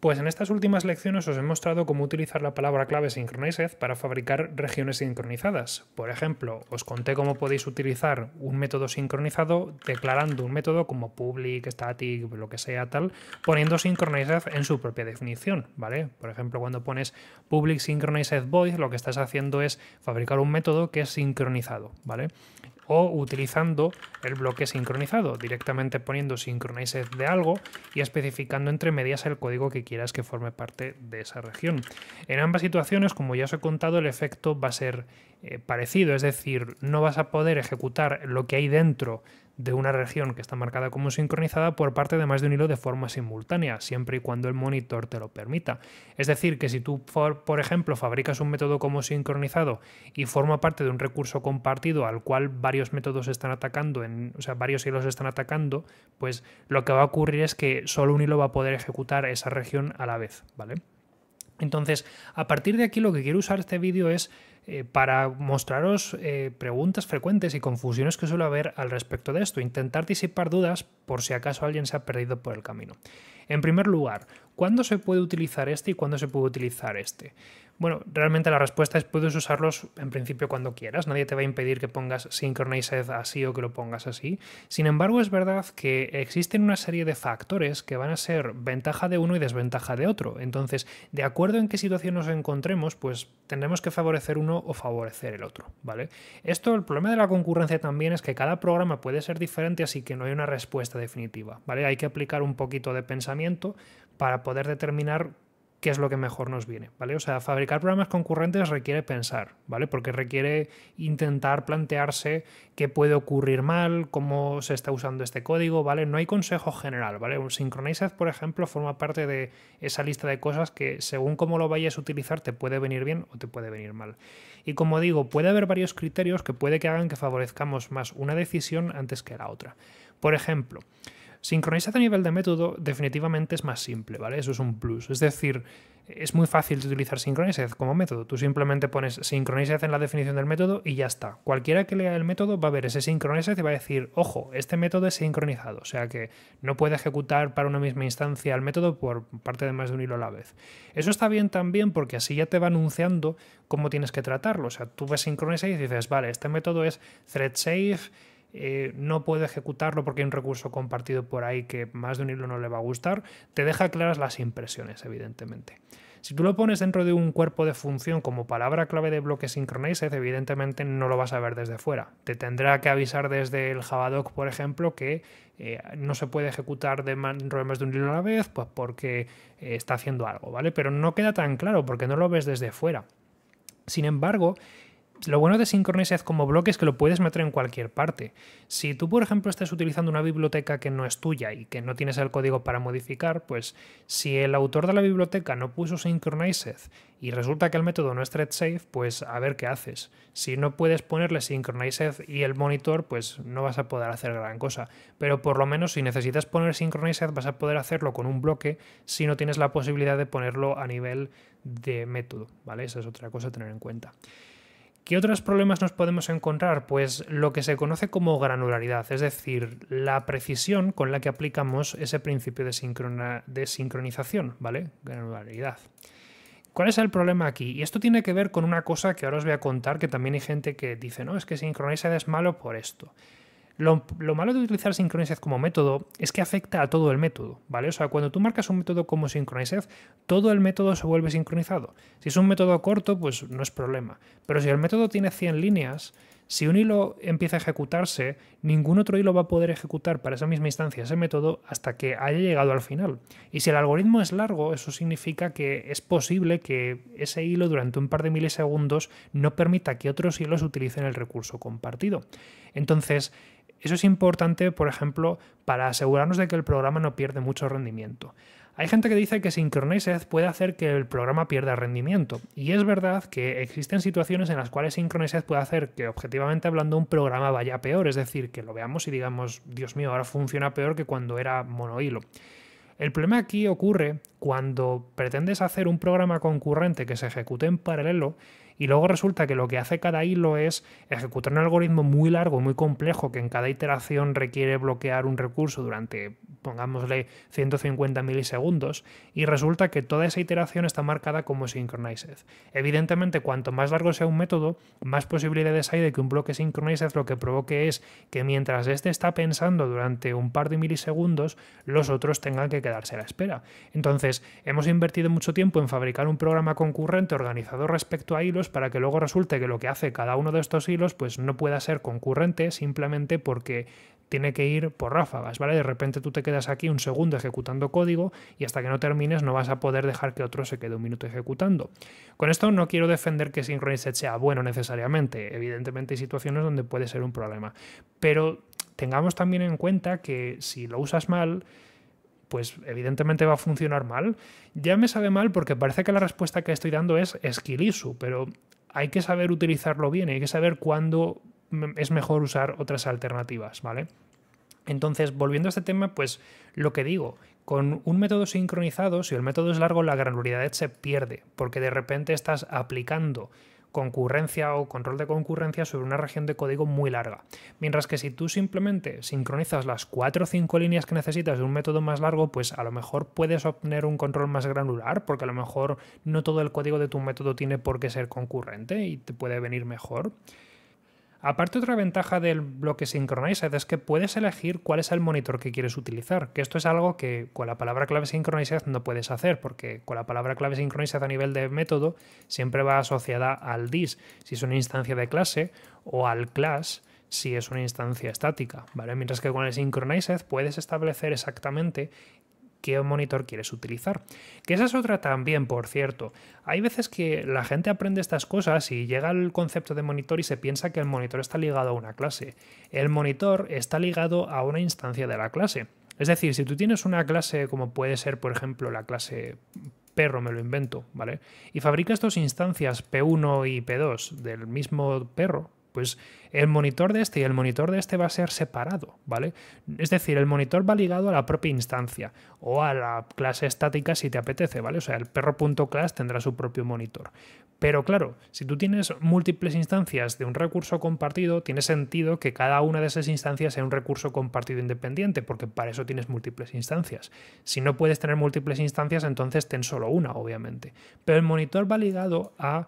Pues en estas últimas lecciones os he mostrado cómo utilizar la palabra clave Synchronized para fabricar regiones sincronizadas. Por ejemplo, os conté cómo podéis utilizar un método sincronizado declarando un método como public, static, lo que sea tal, poniendo Synchronized en su propia definición, ¿vale? Por ejemplo, cuando pones public synchronized void, lo que estás haciendo es fabricar un método que es sincronizado, ¿vale? o utilizando el bloque sincronizado, directamente poniendo synchronized de algo y especificando entre medias el código que quieras que forme parte de esa región. En ambas situaciones, como ya os he contado, el efecto va a ser eh, parecido, es decir, no vas a poder ejecutar lo que hay dentro de una región que está marcada como sincronizada por parte de más de un hilo de forma simultánea, siempre y cuando el monitor te lo permita. Es decir, que si tú, por, ejemplo, fabricas un método como sincronizado y forma parte de un recurso compartido al cual varios métodos están atacando, en, o sea, varios hilos están atacando, pues lo que va a ocurrir es que solo un hilo va a poder ejecutar esa región a la vez, ¿vale? Entonces, a partir de aquí lo que quiero usar este vídeo es eh, para mostraros eh, preguntas frecuentes y confusiones que suele haber al respecto de esto, intentar disipar dudas por si acaso alguien se ha perdido por el camino. En primer lugar, ¿cuándo se puede utilizar este y cuándo se puede utilizar este? Bueno, realmente la respuesta es puedes usarlos en principio cuando quieras, nadie te va a impedir que pongas synchronized así o que lo pongas así. Sin embargo, es verdad que existen una serie de factores que van a ser ventaja de uno y desventaja de otro. Entonces, de acuerdo en qué situación nos encontremos, pues tendremos que favorecer un o favorecer el otro, ¿vale? Esto, el problema de la concurrencia también es que cada programa puede ser diferente, así que no hay una respuesta definitiva, ¿vale? Hay que aplicar un poquito de pensamiento para poder determinar qué es lo que mejor nos viene, ¿vale? O sea, fabricar programas concurrentes requiere pensar, ¿vale? Porque requiere intentar plantearse qué puede ocurrir mal, cómo se está usando este código, ¿vale? No hay consejo general, ¿vale? Un Synchronized, por ejemplo, forma parte de esa lista de cosas que según cómo lo vayas a utilizar te puede venir bien o te puede venir mal. Y como digo, puede haber varios criterios que puede que hagan que favorezcamos más una decisión antes que la otra. Por ejemplo, Sincronizado a nivel de método definitivamente es más simple, ¿vale? Eso es un plus. Es decir, es muy fácil de utilizar Synchronized como método. Tú simplemente pones Synchronized en la definición del método y ya está. Cualquiera que lea el método va a ver ese Synchronized y va a decir, ojo, este método es sincronizado. O sea que no puede ejecutar para una misma instancia el método por parte de más de un hilo a la vez. Eso está bien también porque así ya te va anunciando cómo tienes que tratarlo. O sea, tú ves Synchronized y dices, vale, este método es thread safe eh, no puedo ejecutarlo porque hay un recurso compartido por ahí que más de un hilo no le va a gustar, te deja claras las impresiones, evidentemente. Si tú lo pones dentro de un cuerpo de función como palabra clave de bloque synchronized, evidentemente no lo vas a ver desde fuera. Te tendrá que avisar desde el Javadoc, por ejemplo, que eh, no se puede ejecutar de más de un hilo a la vez, pues porque eh, está haciendo algo, ¿vale? Pero no queda tan claro porque no lo ves desde fuera. Sin embargo, lo bueno de Synchronized como bloque es que lo puedes meter en cualquier parte. Si tú, por ejemplo, estás utilizando una biblioteca que no es tuya y que no tienes el código para modificar, pues si el autor de la biblioteca no puso Synchronized y resulta que el método no es thread safe, pues a ver qué haces. Si no puedes ponerle Synchronized y el monitor, pues no vas a poder hacer gran cosa. Pero por lo menos si necesitas poner Synchronized, vas a poder hacerlo con un bloque si no tienes la posibilidad de ponerlo a nivel de método, ¿vale? Esa es otra cosa a tener en cuenta. ¿Qué otros problemas nos podemos encontrar? Pues lo que se conoce como granularidad, es decir, la precisión con la que aplicamos ese principio de, sincronización, ¿vale? Granularidad. ¿Cuál es el problema aquí? Y esto tiene que ver con una cosa que ahora os voy a contar, que también hay gente que dice, no, es que sincronizar es malo por esto. Lo, malo de utilizar Synchronized como método es que afecta a todo el método, ¿vale? O sea, cuando tú marcas un método como Synchronized, todo el método se vuelve sincronizado. Si es un método corto, pues no es problema. Pero si el método tiene 100 líneas, si un hilo empieza a ejecutarse, ningún otro hilo va a poder ejecutar para esa misma instancia ese método hasta que haya llegado al final. Y si el algoritmo es largo, eso significa que es posible que ese hilo durante un par de milisegundos no permita que otros hilos utilicen el recurso compartido. Entonces, eso es importante, por ejemplo, para asegurarnos de que el programa no pierde mucho rendimiento. Hay gente que dice que Synchronized puede hacer que el programa pierda rendimiento, y es verdad que existen situaciones en las cuales Synchronized puede hacer que, objetivamente hablando, un programa vaya peor, es decir, que lo veamos y digamos, Dios mío, ahora funciona peor que cuando era monohilo. El problema aquí ocurre cuando pretendes hacer un programa concurrente que se ejecute en paralelo y luego resulta que lo que hace cada hilo es ejecutar un algoritmo muy largo, muy complejo, que en cada iteración requiere bloquear un recurso durante, pongámosle, 150 milisegundos. Y resulta que toda esa iteración está marcada como synchronized. Evidentemente, cuanto más largo sea un método, más posibilidades hay de que un bloque synchronized lo que provoque es que mientras este está pensando durante un par de milisegundos, los otros tengan que quedarse a la espera. Entonces, hemos invertido mucho tiempo en fabricar un programa concurrente organizado respecto a hilos para que luego resulte que lo que hace cada uno de estos hilos pues no pueda ser concurrente simplemente porque tiene que ir por ráfagas, ¿vale? De repente tú te quedas aquí un segundo ejecutando código y hasta que no termines no vas a poder dejar que otro se quede un minuto ejecutando. Con esto no quiero defender que Synchronized sea bueno necesariamente, evidentemente hay situaciones donde puede ser un problema, pero tengamos también en cuenta que si lo usas mal, pues evidentemente va a funcionar mal. Ya me sabe mal porque parece que la respuesta que estoy dando es esquilisu, pero hay que saber utilizarlo bien, hay que saber cuándo es mejor usar otras alternativas, ¿vale? Entonces, volviendo a este tema, pues lo que digo, con un método sincronizado, si el método es largo, la granularidad se pierde, porque de repente estás aplicando concurrencia o control de concurrencia sobre una región de código muy larga. Mientras que si tú simplemente sincronizas las 4 o 5 líneas que necesitas de un método más largo, pues a lo mejor puedes obtener un control más granular, porque a lo mejor no todo el código de tu método tiene por qué ser concurrente y te puede venir mejor. Aparte, otra ventaja del bloque Synchronized es que puedes elegir cuál es el monitor que quieres utilizar, que esto es algo que con la palabra clave Synchronized no puedes hacer, porque con la palabra clave Synchronized a nivel de método siempre va asociada al dis, si es una instancia de clase, o al class, si es una instancia estática, ¿vale? Mientras que con el Synchronized puedes establecer exactamente qué monitor quieres utilizar. Que esa es otra también, por cierto. Hay veces que la gente aprende estas cosas y llega al concepto de monitor y se piensa que el monitor está ligado a una clase. El monitor está ligado a una instancia de la clase. Es decir, si tú tienes una clase como puede ser, por ejemplo, la clase perro, me lo invento, ¿vale? Y fabricas dos instancias P1 y P2 del mismo perro, pues el monitor de este y el monitor de este va a ser separado, ¿vale? Es decir, el monitor va ligado a la propia instancia o a la clase estática si te apetece, ¿vale? O sea, el perro.class tendrá su propio monitor. Pero claro, si tú tienes múltiples instancias de un recurso compartido, tiene sentido que cada una de esas instancias sea un recurso compartido independiente, porque para eso tienes múltiples instancias. Si no puedes tener múltiples instancias, entonces ten solo una, obviamente. Pero el monitor va ligado a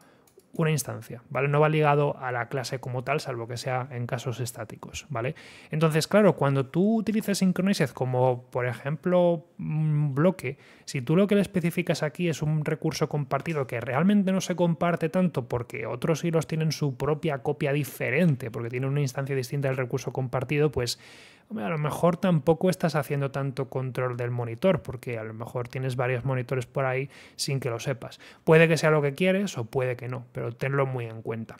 una instancia, ¿vale? No va ligado a la clase como tal, salvo que sea en casos estáticos, ¿vale? Entonces, claro, cuando tú utilizas Synchronized como, por ejemplo, un bloque, si tú lo que le especificas aquí es un recurso compartido que realmente no se comparte tanto porque otros hilos tienen su propia copia diferente, porque tienen una instancia distinta del recurso compartido, pues a lo mejor tampoco estás haciendo tanto control del monitor, porque a lo mejor tienes varios monitores por ahí sin que lo sepas. Puede que sea lo que quieres o puede que no, pero tenlo muy en cuenta.